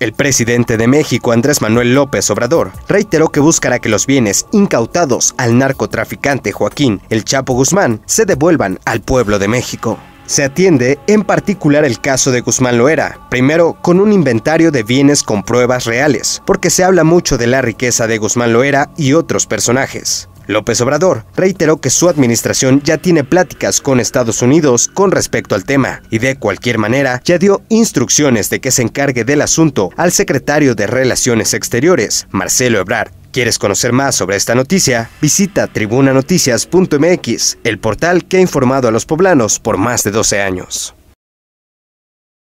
El presidente de México, Andrés Manuel López Obrador, reiteró que buscará que los bienes incautados al narcotraficante Joaquín El Chapo Guzmán se devuelvan al pueblo de México. Se atiende en particular el caso de Guzmán Loera, primero con un inventario de bienes con pruebas reales, porque se habla mucho de la riqueza de Guzmán Loera y otros personajes. López Obrador reiteró que su administración ya tiene pláticas con Estados Unidos con respecto al tema y de cualquier manera ya dio instrucciones de que se encargue del asunto al secretario de Relaciones Exteriores, Marcelo Ebrard. ¿Quieres conocer más sobre esta noticia? Visita tribunanoticias.mx, el portal que ha informado a los poblanos por más de 12 años.